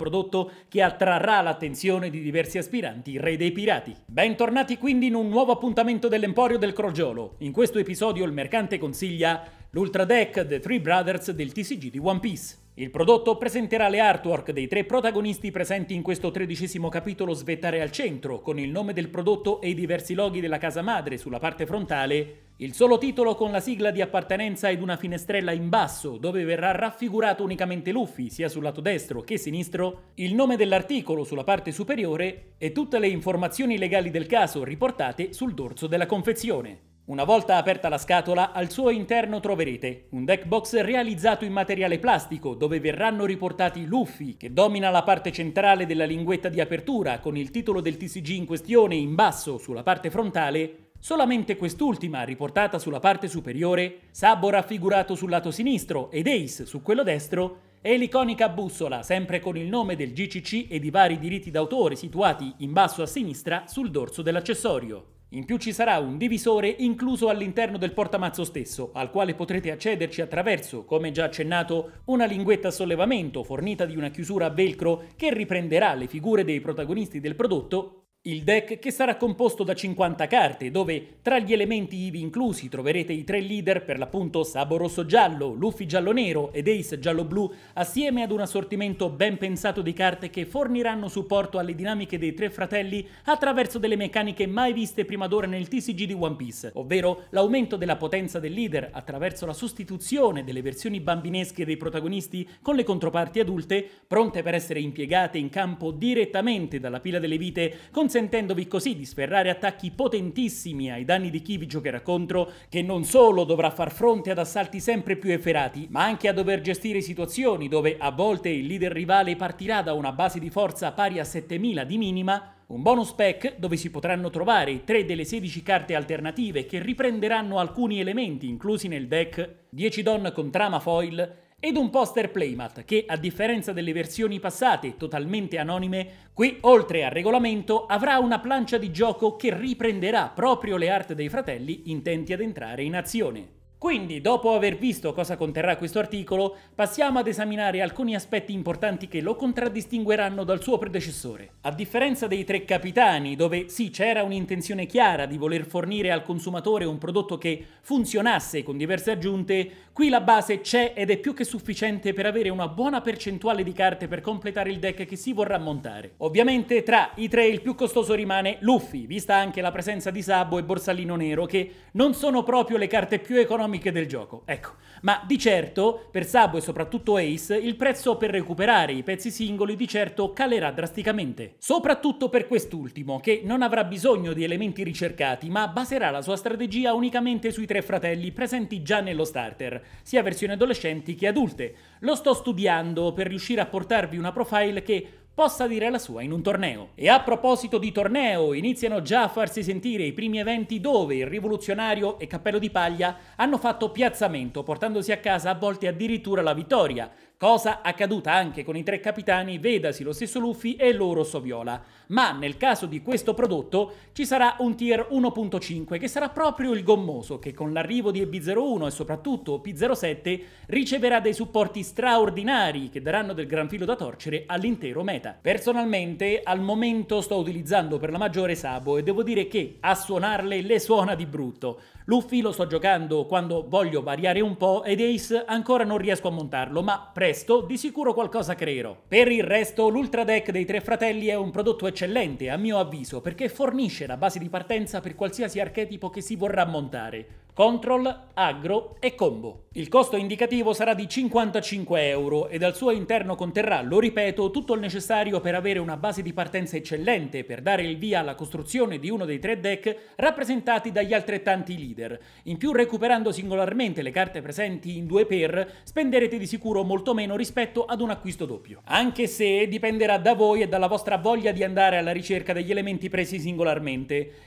prodotto che attrarrà l'attenzione di diversi aspiranti re dei pirati. Bentornati quindi in un nuovo appuntamento dell'Emporio del Crogiolo. In questo episodio il mercante consiglia l'Ultra Deck The Three Brothers del TCG di One Piece. Il prodotto presenterà le artwork dei tre protagonisti presenti in questo tredicesimo capitolo Svettare al centro, con il nome del prodotto e i diversi loghi della casa madre sulla parte frontale, il solo titolo con la sigla di appartenenza ed una finestrella in basso, dove verrà raffigurato unicamente Luffy, sia sul lato destro che sinistro, il nome dell'articolo sulla parte superiore e tutte le informazioni legali del caso riportate sul dorso della confezione. Una volta aperta la scatola, al suo interno troverete un deck box realizzato in materiale plastico, dove verranno riportati Luffy, che domina la parte centrale della linguetta di apertura, con il titolo del TCG in questione in basso sulla parte frontale, solamente quest'ultima riportata sulla parte superiore, Sabo raffigurato sul lato sinistro ed Ace su quello destro, e l'iconica bussola, sempre con il nome del GCC e di vari diritti d'autore situati in basso a sinistra sul dorso dell'accessorio. In più ci sarà un divisore incluso all'interno del portamazzo stesso, al quale potrete accederci attraverso, come già accennato, una linguetta a sollevamento fornita di una chiusura a velcro che riprenderà le figure dei protagonisti del prodotto il deck che sarà composto da 50 carte, dove tra gli elementi IV inclusi troverete i tre leader per l'appunto Sabo Rosso Giallo, Luffy Giallo Nero ed Ace Giallo Blu, assieme ad un assortimento ben pensato di carte che forniranno supporto alle dinamiche dei tre fratelli attraverso delle meccaniche mai viste prima d'ora nel TCG di One Piece, ovvero l'aumento della potenza del leader attraverso la sostituzione delle versioni bambinesche dei protagonisti con le controparti adulte, pronte per essere impiegate in campo direttamente dalla pila delle vite, con consentendovi così di sferrare attacchi potentissimi ai danni di chi vi giocherà contro, che non solo dovrà far fronte ad assalti sempre più efferati, ma anche a dover gestire situazioni dove a volte il leader rivale partirà da una base di forza pari a 7000 di minima, un bonus pack dove si potranno trovare 3 delle 16 carte alternative che riprenderanno alcuni elementi inclusi nel deck, 10 don con trama foil ed un poster playmat che, a differenza delle versioni passate totalmente anonime, qui, oltre al regolamento, avrà una plancia di gioco che riprenderà proprio le art dei fratelli intenti ad entrare in azione. Quindi, dopo aver visto cosa conterrà questo articolo, passiamo ad esaminare alcuni aspetti importanti che lo contraddistingueranno dal suo predecessore. A differenza dei tre capitani, dove sì c'era un'intenzione chiara di voler fornire al consumatore un prodotto che funzionasse con diverse aggiunte, qui la base c'è ed è più che sufficiente per avere una buona percentuale di carte per completare il deck che si vorrà montare. Ovviamente tra i tre il più costoso rimane Luffy, vista anche la presenza di Sabo e Borsalino Nero, che non sono proprio le carte più economiche economiche del gioco. Ecco. Ma di certo, per Sabo e soprattutto Ace, il prezzo per recuperare i pezzi singoli di certo calerà drasticamente. Soprattutto per quest'ultimo, che non avrà bisogno di elementi ricercati, ma baserà la sua strategia unicamente sui tre fratelli presenti già nello starter, sia versioni adolescenti che adulte. Lo sto studiando per riuscire a portarvi una profile che possa dire la sua in un torneo. E a proposito di torneo, iniziano già a farsi sentire i primi eventi dove il rivoluzionario e cappello di paglia hanno fatto piazzamento portandosi a casa a volte addirittura la vittoria, cosa accaduta anche con i tre capitani, vedasi lo stesso Luffy e loro Viola. Ma nel caso di questo prodotto ci sarà un tier 1.5 che sarà proprio il gommoso che con l'arrivo di EB01 e soprattutto P07 riceverà dei supporti straordinari che daranno del gran filo da torcere all'intero meta. Personalmente al momento sto utilizzando per la maggiore Sabo e devo dire che a suonarle le suona di brutto. Luffy lo sto giocando quando voglio variare un po' ed Ace ancora non riesco a montarlo ma presto resto, di sicuro qualcosa creerò. Per il resto, l'Ultra Deck dei Tre Fratelli è un prodotto eccellente, a mio avviso, perché fornisce la base di partenza per qualsiasi archetipo che si vorrà montare. Control, Agro e Combo. Il costo indicativo sarà di 55 euro ed al suo interno conterrà, lo ripeto, tutto il necessario per avere una base di partenza eccellente per dare il via alla costruzione di uno dei tre deck rappresentati dagli altrettanti leader. In più recuperando singolarmente le carte presenti in due pair, spenderete di sicuro molto meno rispetto ad un acquisto doppio. Anche se dipenderà da voi e dalla vostra voglia di andare alla ricerca degli elementi presi singolarmente.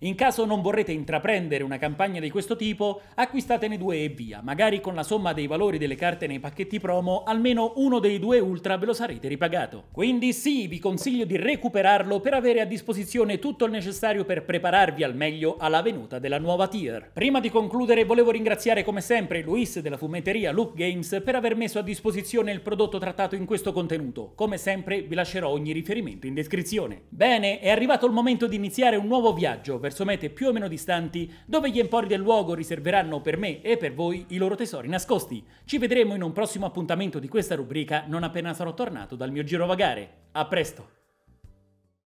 In caso non vorrete intraprendere una campagna di questo tipo, tempo, acquistatene due e via. Magari con la somma dei valori delle carte nei pacchetti promo, almeno uno dei due Ultra ve lo sarete ripagato. Quindi sì, vi consiglio di recuperarlo per avere a disposizione tutto il necessario per prepararvi al meglio alla venuta della nuova tier. Prima di concludere volevo ringraziare come sempre Luis della fumetteria Loop Games per aver messo a disposizione il prodotto trattato in questo contenuto. Come sempre vi lascerò ogni riferimento in descrizione. Bene, è arrivato il momento di iniziare un nuovo viaggio verso mete più o meno distanti dove gli empori del luogo riservano riserveranno per me e per voi i loro tesori nascosti. Ci vedremo in un prossimo appuntamento di questa rubrica non appena sarò tornato dal mio girovagare. A presto!